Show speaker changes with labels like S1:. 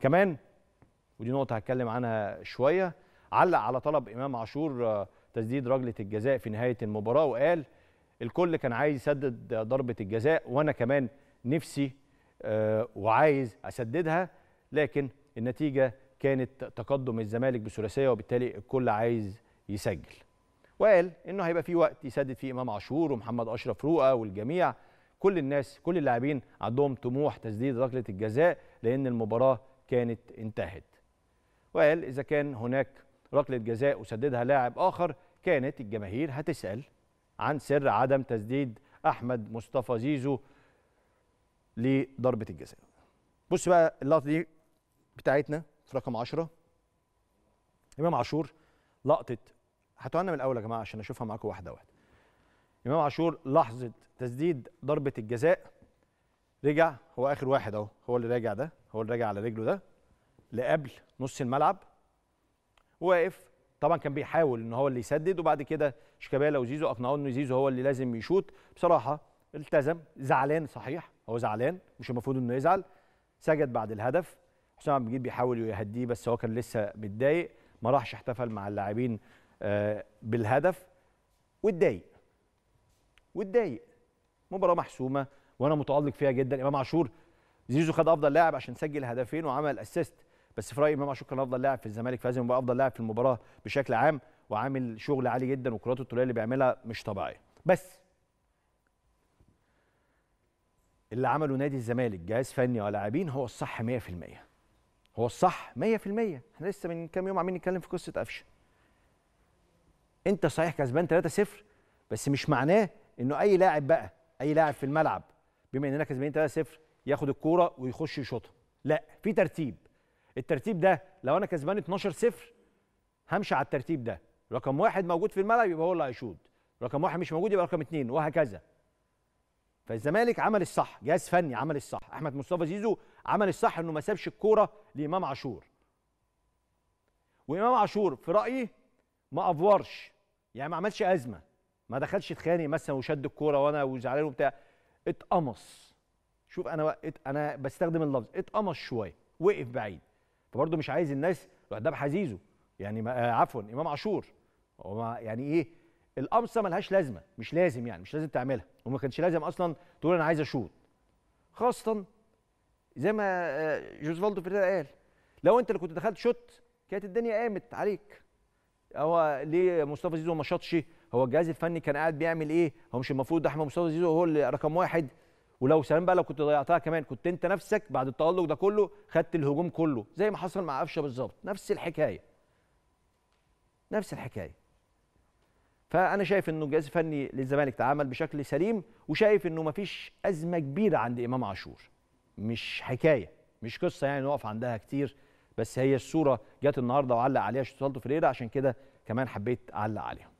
S1: كمان ودي نقطه هتكلم عنها شويه علق على طلب امام عاشور آه، تسديد ركله الجزاء في نهايه المباراه وقال الكل كان عايز يسدد ضربه الجزاء وانا كمان نفسي آه، وعايز اسددها لكن النتيجه كانت تقدم الزمالك بثلاثيه وبالتالي الكل عايز يسجل وقال انه هيبقى في وقت يسدد فيه امام عاشور ومحمد اشرف رؤى والجميع كل الناس كل اللاعبين عندهم طموح تسديد ركله الجزاء لان المباراه كانت انتهت وقال إذا كان هناك ركلة جزاء وسددها لاعب آخر كانت الجماهير هتسأل عن سر عدم تسديد أحمد مصطفى زيزو لضربة الجزاء بص بقى اللقطة دي بتاعتنا في رقم 10 إمام عاشور لقطة هتعنى من الأول يا جماعة عشان أشوفها معاكم واحدة واحدة إمام عاشور لحظة تسديد ضربة الجزاء رجع هو اخر واحد اهو هو اللي راجع ده هو اللي راجع على رجله ده لقبل نص الملعب واقف طبعا كان بيحاول ان هو اللي يسدد وبعد كده شيكابالا وزيزو اقنعوه ان زيزو هو اللي لازم يشوط بصراحه التزم زعلان صحيح هو زعلان مش المفروض انه يزعل سجد بعد الهدف حسام عبد المجيد بيحاول يهديه بس هو كان لسه متضايق ما راحش احتفل مع اللاعبين آه، بالهدف واتضايق واتضايق مباراه محسومه وانا متالق فيها جدا امام عاشور زيزو خد افضل لاعب عشان سجل هدفين وعمل اسيست بس في رايي امام عاشور كان افضل لاعب في الزمالك في هذه المباراه افضل لاعب في المباراه بشكل عام وعامل شغل عالي جدا وكراته الطوليه اللي بيعملها مش طبيعيه بس اللي عمله نادي الزمالك جهاز فني ولاعبين هو الصح 100% هو الصح 100% احنا لسه من كام يوم عمالين نتكلم في قصه قفشه انت صحيح كسبان 3-0 بس مش معناه انه اي لاعب بقى اي لاعب في الملعب بما اننا كسبانين 3-0 ياخد الكوره ويخش يشوطها لا في ترتيب الترتيب ده لو انا كسبان 12-0 همشي على الترتيب ده رقم واحد موجود في الملعب يبقى هو اللي هيشوط رقم واحد مش موجود يبقى رقم اثنين وهكذا فالزمالك عمل الصح جهاز فني عمل الصح احمد مصطفى زيزو عمل الصح انه ما سابش الكوره لامام عاشور وامام عاشور في رايي ما افورش يعني ما عملش ازمه ما دخلش اتخانق مثلا وشد الكوره وانا وزعلان وبتاع اتقمص شوف انا وقت انا بستخدم اللفظ اتقمص شويه وقف بعيد فبرضه مش عايز الناس يروح ده بحزيزه يعني آه، عفوا امام عاشور يعني ايه القمصه ملهاش لازمه مش لازم يعني مش لازم تعملها وما كانش لازم اصلا تقول انا عايز اشوط خاصه زي ما آه، جوزفالدو فيريرا قال لو انت اللي كنت دخلت شوت كانت الدنيا قامت عليك هو ليه مصطفى زيزو ما شاطش هو الجهاز الفني كان قاعد بيعمل ايه هو مش المفروض احمد مصطفى زيزو هو اللي رقم واحد ولو سلام بقى لو كنت ضيعتها كمان كنت انت نفسك بعد التألق ده كله خدت الهجوم كله زي ما حصل مع قفشه بالظبط نفس الحكايه نفس الحكايه فانا شايف انه الجهاز الفني للزمالك تعامل بشكل سليم وشايف انه مفيش ازمه كبيره عند امام عاشور مش حكايه مش قصه يعني نقف عندها كتير بس هي الصوره جت النهارده وعلق عليها شيطالتو فريرا عشان كده كمان حبيت اعلق عليها